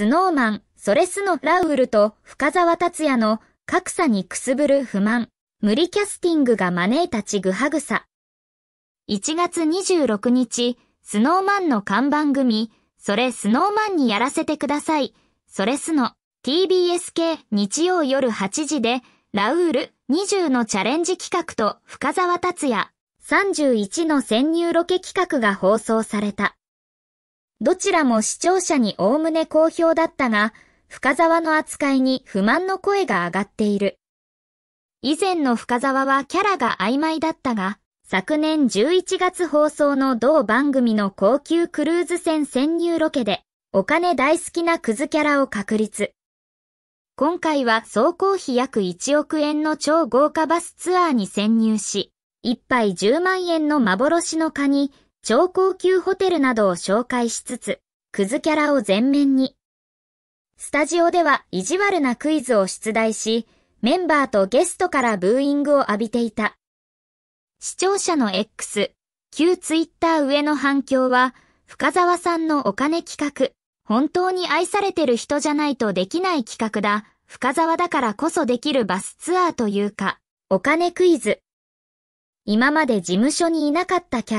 スノーマン、それすのラウールと深沢達也の格差にくすぶる不満、無理キャスティングが招いたちぐはぐさ。1月26日、スノーマンの看板組、それスノーマンにやらせてください。それすの TBS 系日曜夜8時で、ラウール20のチャレンジ企画と深沢達也31の潜入ロケ企画が放送された。どちらも視聴者におおむね好評だったが、深沢の扱いに不満の声が上がっている。以前の深沢はキャラが曖昧だったが、昨年11月放送の同番組の高級クルーズ船潜入ロケで、お金大好きなクズキャラを確立。今回は総工費約1億円の超豪華バスツアーに潜入し、一杯10万円の幻のカニ、超高級ホテルなどを紹介しつつ、クズキャラを前面に。スタジオでは意地悪なクイズを出題し、メンバーとゲストからブーイングを浴びていた。視聴者の X、旧ツイッター上の反響は、深沢さんのお金企画、本当に愛されてる人じゃないとできない企画だ、深沢だからこそできるバスツアーというか、お金クイズ。今まで事務所にいなかったキャラ。